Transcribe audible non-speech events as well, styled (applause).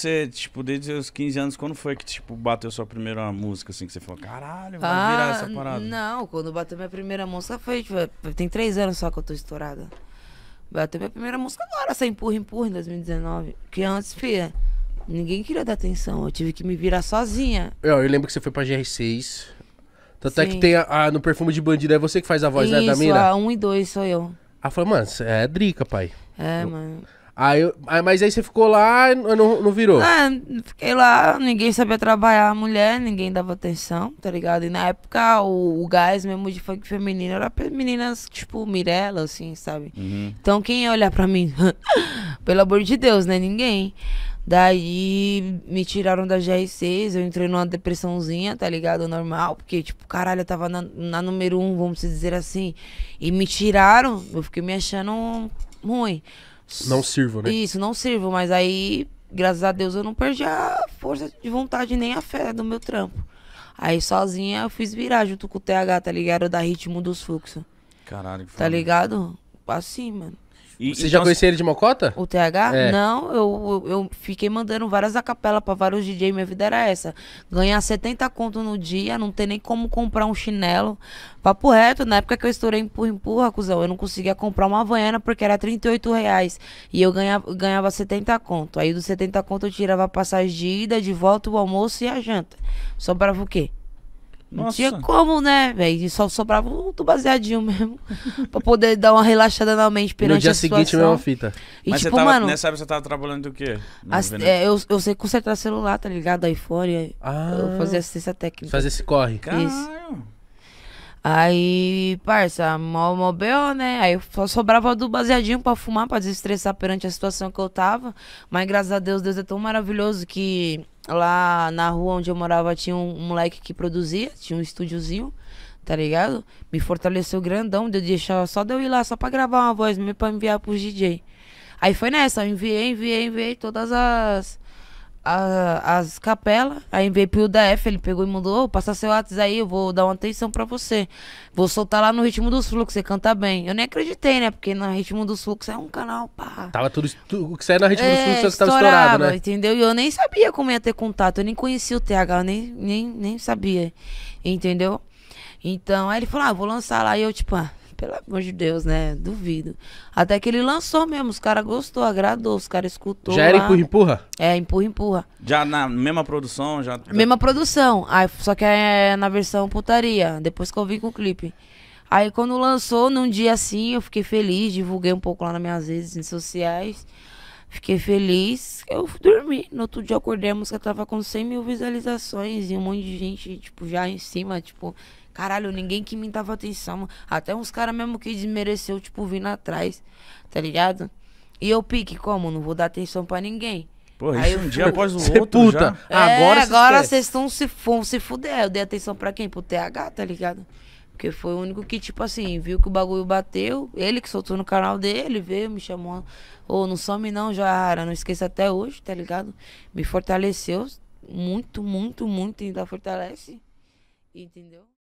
você, tipo, desde os 15 anos, quando foi que, tipo, bateu sua primeira música, assim, que você falou, caralho, vai ah, virar essa parada? Não, quando bateu minha primeira música foi, tipo, tem três anos só que eu tô estourada. Bateu minha primeira música agora, essa Empurra, Empurra, em 2019. Que antes, fia, ninguém queria dar atenção, eu tive que me virar sozinha. Eu, é, eu lembro que você foi pra GR6. Tanto Sim. é que tem a, a, no Perfume de Bandido, é você que faz a voz, Isso, né, da mina? Isso, a 1 um e 2 sou eu. Ela falou, mano, é Drica, pai. É, eu... mano. Aí, aí, mas aí você ficou lá e não, não virou? É, fiquei lá, ninguém sabia trabalhar a mulher, ninguém dava atenção, tá ligado? E na época o, o gás mesmo de funk feminino era meninas tipo Mirella, assim, sabe? Uhum. Então quem ia olhar pra mim? (laughs) Pelo amor de Deus, né? Ninguém. Daí me tiraram da GR6, eu entrei numa depressãozinha, tá ligado? Normal, porque, tipo, caralho, eu tava na, na número um, vamos dizer assim. E me tiraram, eu fiquei me achando ruim. Não sirvo, né? Isso, não sirvo, mas aí, graças a Deus, eu não perdi a força de vontade nem a fé do meu trampo. Aí sozinha eu fiz virar junto com o TH, tá ligado? Da ritmo dos fluxos. Caralho, que Tá ligado? Assim, mano. E, Você então, já conhecia assim ele de Mocota? O TH? É. Não, eu, eu, fiquei mandando várias acapela pra vários DJ, minha vida era essa. Ganhar 70 conto no dia, não ter nem como comprar um chinelo. Papo reto, na época que eu estourei empurra, empurra, cuzão, eu não conseguia comprar uma Havaiana porque era 38 reais. E eu ganhava, ganhava 70 conto. Aí dos 70 conto eu tirava a passagem de ida, de volta, o almoço e a janta. Sobrava o quê? Não Nossa. tinha como, né, velho? Só sobrava um baseadinho mesmo. (laughs) pra poder dar uma relaxada na mente perante No dia seguinte, uma mesma fita. E, Mas tipo, você tava, mano, nessa época você tava trabalhando do quê? as- é, eu, eu sei consertar celular, tá ligado? iPhone. Ah. Eu fazia assistência técnica. Fazer esse corre. Caralho. Aí, parça, mó, mó B.O., né? Aí só sobrava do baseadinho pra fumar, pra desestressar perante a situação que eu tava. Mas graças a Deus, Deus é tão maravilhoso que lá na rua onde eu morava tinha um, um moleque que produzia, tinha um estúdiozinho, tá ligado? Me fortaleceu grandão, de eu deixar só de eu ir lá só pra gravar uma voz mesmo pra enviar pro DJ. Aí foi nessa, eu enviei, enviei, enviei todas as a, as capelas. Aí veio pro DF, ele pegou e mandou, oh, passa seu WhatsApp aí, eu vou dar uma atenção pra você. Vou soltar lá no Ritmo dos Fluxos, você canta bem. Eu nem acreditei, né? Porque no Ritmo dos Fluxos é um canal, pá. Tava tudo, o que saiu no Ritmo é, dos Fluxos, estava estourado, né? entendeu? E eu nem sabia como ia ter contato, eu nem conhecia o TH, eu nem, nem, nem sabia, entendeu? Então, aí ele falou, ah, vou lançar lá. E eu, tipo, ah, pelo amor de Deus, né? Duvido. Até que ele lançou mesmo, os caras gostou, agradou, os caras escutou. Já era lá. empurra, empurra? É, empurra, empurra. Já na mesma produção, já. Mesma produção. Aí, só que é na versão putaria, depois que eu vi com o clipe. Aí quando lançou, num dia assim, eu fiquei feliz, divulguei um pouco lá nas minhas redes sociais. Fiquei feliz, eu dormi. No outro dia eu acordei, a música tava com 100 mil visualizações e um monte de gente, tipo, já em cima, tipo, caralho, ninguém que me dava atenção. Até uns caras mesmo que desmereceu, tipo, vindo atrás, tá ligado? E eu pique, como? Não vou dar atenção para ninguém. Pô, isso Aí um dia após o (laughs) outro puta. Já. É, agora vocês estão se, se fuder. Eu dei atenção para quem? Pro TH, tá ligado? Porque foi o único que, tipo assim, viu que o bagulho bateu. Ele que soltou no canal dele, veio, me chamou. Ô, oh, não some não, Joara. Não esqueça até hoje, tá ligado? Me fortaleceu muito, muito, muito. Ainda fortalece. Entendeu?